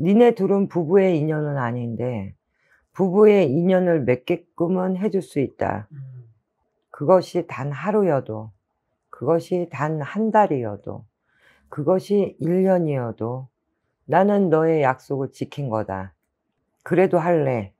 니네 둘은 부부의 인연은 아닌데 부부의 인연을 맺게끔은 해줄 수 있다. 그것이 단 하루여도 그것이 단 한 달이어도 그것이 1년이어도 나는 너의 약속을 지킨 거다. 그래도 할래.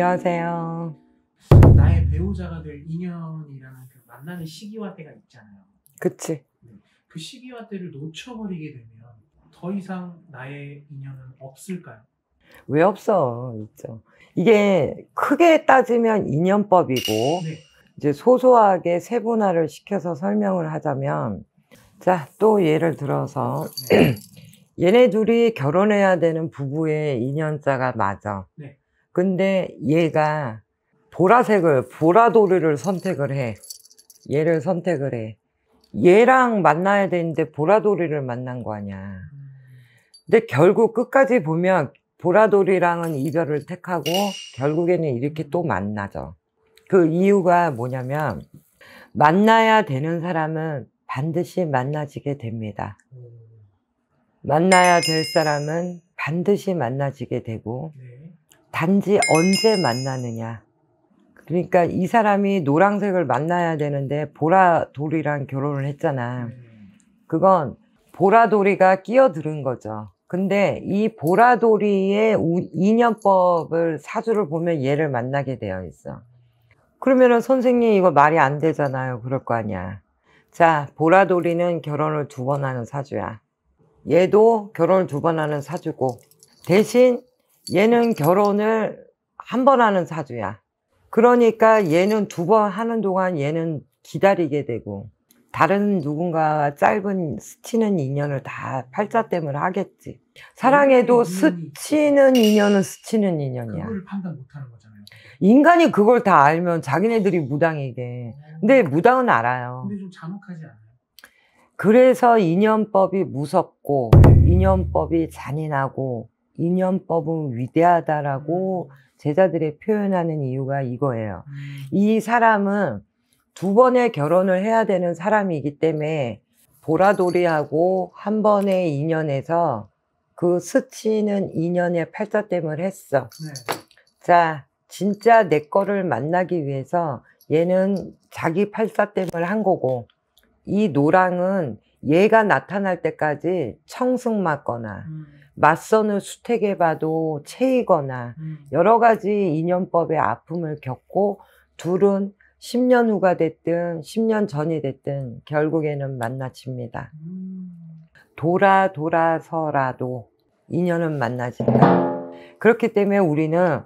안녕하세요. 나의 배우자가 될 인연이라는 그 만나는 시기와 때가 있잖아요. 그치. 네. 그 시기와 때를 놓쳐버리게 되면 더 이상 나의 인연은 없을까요? 왜 없어? 있죠. 이게 크게 따지면 인연법이고 네. 이제 소소하게 세분화를 시켜서 설명을 하자면 자 또 예를 들어서 네. 얘네 둘이 결혼해야 되는 부부의 인연자가 맞아. 네. 근데 얘가 보라색을 보라도르를 선택을 해 얘를 선택을 해 얘랑 만나야 되는데 보라돌이를 만난 거 아니야 근데 결국 끝까지 보면 보라돌이랑은 이별을 택하고 결국에는 이렇게 또 만나죠 그 이유가 뭐냐면 만나야 되는 사람은 반드시 만나지게 됩니다 만나야 될 사람은 반드시 만나지게 되고 네. 단지 언제 만나느냐. 그러니까 이 사람이 노란색을 만나야 되는데 보라돌이랑 결혼을 했잖아. 그건 보라돌이가 끼어들은 거죠. 근데 이 보라돌이의 인연법을 사주를 보면 얘를 만나게 되어 있어. 그러면은 선생님 이거 말이 안 되잖아요. 그럴 거 아니야. 자, 보라돌이는 결혼을 두 번 하는 사주야. 얘도 결혼을 두 번 하는 사주고 대신 얘는 결혼을 한 번 하는 사주야. 그러니까 얘는 두 번 하는 동안 얘는 기다리게 되고 다른 누군가와 짧은 스치는 인연을 다 팔자 때문에 하겠지. 사랑에도 그러니까 스치는 인연은 스치는 인연이야. 그걸 판단 못하는 거잖아요. 인간이 그걸 다 알면 자기네들이 무당이게. 어. 근데 무당은 알아요. 근데 좀 잔혹하지 않아요? 그래서 인연법이 무섭고 인연법이 잔인하고 인연법은 위대하다라고 음. 제자들이 표현하는 이유가 이거예요. 음. 이 사람은 두 번의 결혼을 해야 되는 사람이기 때문에 보라돌이하고 한 번의 인연에서 그 스치는 인연의 팔자댐을 했어. 네. 자, 진짜 내 거를 만나기 위해서 얘는 자기 팔사댐을 한 거고 이 노랑은 얘가 나타날 때까지 청승 맞거나 음. 맞서는 수택에봐도 체이거나 음. 여러 가지 인연법의 아픔을 겪고 둘은 10년 후가 됐든 10년 전이 됐든 결국에는 만나칩니다. 음. 돌아 돌아서라도 인연은 만나진다. 그렇기 때문에 우리는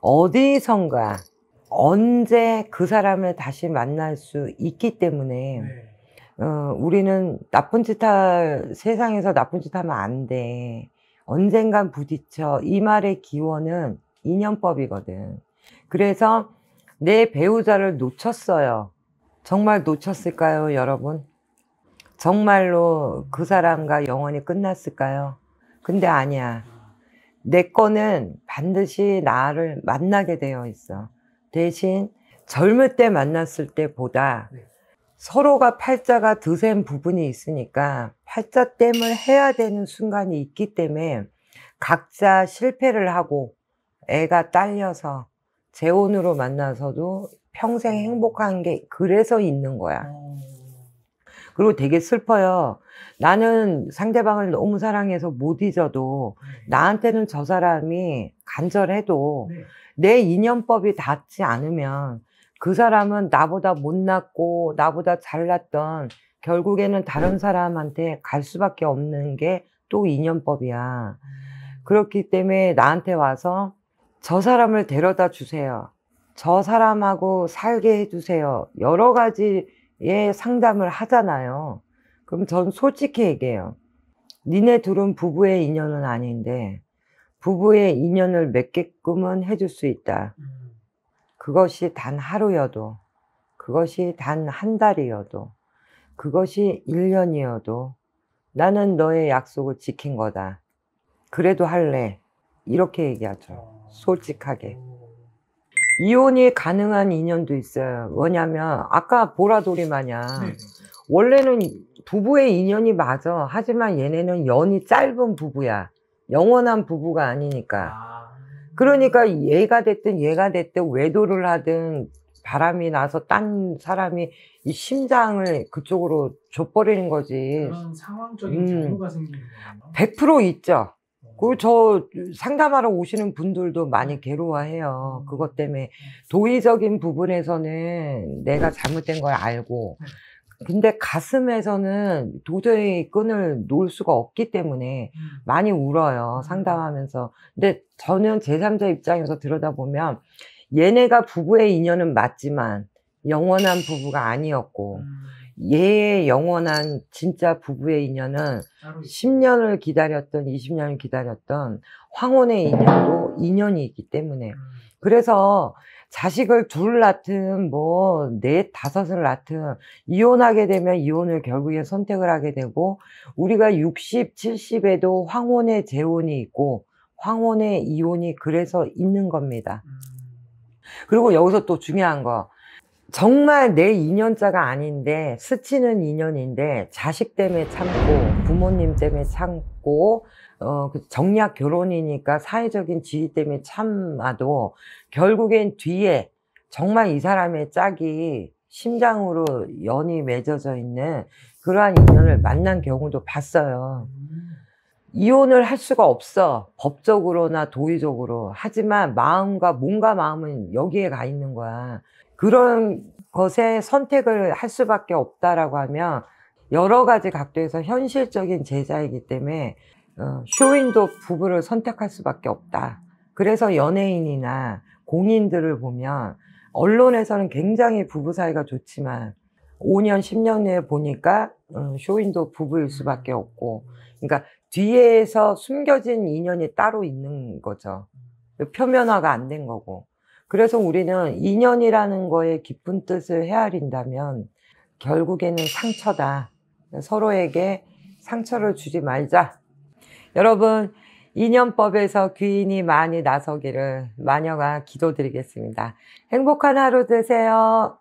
어디선가 언제 그 사람을 다시 만날 수 있기 때문에 네. 어, 우리는 나쁜 짓할 세상에서 나쁜 짓 하면 안 돼. 언젠간 부딪혀 이 말의 기원은 인연법이거든. 그래서 내 배우자를 놓쳤어요. 정말 놓쳤을까요, 여러분? 정말로 그 사람과 영원히 끝났을까요? 근데 아니야. 내 거는 반드시 나를 만나게 되어 있어. 대신 젊을 때 만났을 때보다 네. 서로가 팔자가 드센 부분이 있으니까 팔자땜을 해야 되는 순간이 있기 때문에 각자 실패를 하고 애가 딸려서 재혼으로 만나서도 평생 음. 행복한 게 그래서 있는 거야. 어. 그리고 되게 슬퍼요. 나는 상대방을 너무 사랑해서 못 잊어도 음. 나한테는 저 사람이 간절해도 네. 내 인연법이 닿지 않으면 그 사람은 나보다 못났고 나보다 잘났던 결국에는 다른 사람한테 갈 수밖에 없는 게 또 인연법이야. 그렇기 때문에 나한테 와서 저 사람을 데려다 주세요. 저 사람하고 살게 해주세요. 여러 가지의 상담을 하잖아요. 그럼 전 솔직히 얘기해요. 니네 둘은 부부의 인연은 아닌데 부부의 인연을 맺게끔은 해줄 수 있다. 음. 그것이 단 하루여도, 그것이 단 한 달이어도, 그것이 1년이어도 나는 너의 약속을 지킨 거다. 그래도 할래. 이렇게 얘기하죠. 솔직하게. 이혼이 가능한 인연도 있어요. 뭐냐면 아까 보라돌이 마냥 네. 원래는 부부의 인연이 맞아. 하지만 얘네는 연이 짧은 부부야. 영원한 부부가 아니니까. 아. 그러니까 얘가 됐든 얘가 됐든 외도를 하든 바람이 나서 딴 사람이 이 심장을 그쪽으로 줘버리는 거지. 그런 상황적인 음. 경우가 음, 생기는 거100% 있죠. 어. 그리고 저 상담하러 오시는 분들도 많이 괴로워해요. 그것 음. 때문에 도의적인 부분에서는 내가 잘못된 걸 알고 네. 근데 가슴에서는 도저히 끈을 놓을 수가 없기 때문에 음. 많이 울어요. 음. 상담하면서. 근데 저는 제3자 입장에서 들여다보면 얘네가 부부의 인연은 맞지만 영원한 부부가 아니었고 음. 얘의 영원한 진짜 부부의 인연은 10년을 기다렸던 20년을 기다렸던 황혼의 인연도 인연이 있기 때문에 그래서 자식을 둘 낳든 뭐넷 네, 다섯을 낳든 이혼하게 되면 이혼을 결국에 선택을 하게 되고 우리가 60, 70에도 황혼의 재혼이 있고 황혼의 이혼이 그래서 있는 겁니다. 음. 그리고 여기서 또 중요한 거 정말 내 인연자가 아닌데 스치는 인연인데 자식 때문에 참고 부모님 때문에 참고 어, 그 정략 결혼이니까 사회적인 지위 때문에 참아도 결국엔 뒤에 정말 이 사람의 짝이 심장으로 연이 맺어져 있는 그러한 인연을 만난 경우도 봤어요. 이혼을 할 수가 없어. 법적으로나 도의적으로. 하지만 마음과 몸과 마음은 여기에 가 있는 거야. 그런 것에 선택을 할 수밖에 없다라고 하면 여러 가지 각도에서 현실적인 제자이기 때문에 어, 쇼윈도 부부를 선택할 수밖에 없다. 그래서 연예인이나 공인들을 보면 언론에서는 굉장히 부부 사이가 좋지만 5년, 10년 후에 보니까 어, 쇼윈도 부부일 수밖에 없고 그러니까 뒤에서 숨겨진 인연이 따로 있는 거죠. 표면화가 안 된 거고 그래서 우리는 인연이라는 거에 깊은 뜻을 헤아린다면 결국에는 상처다. 서로에게 상처를 주지 말자. 여러분, 인연법에서 귀인이 많이 나서기를 마녀가 기도드리겠습니다. 행복한 하루 되세요.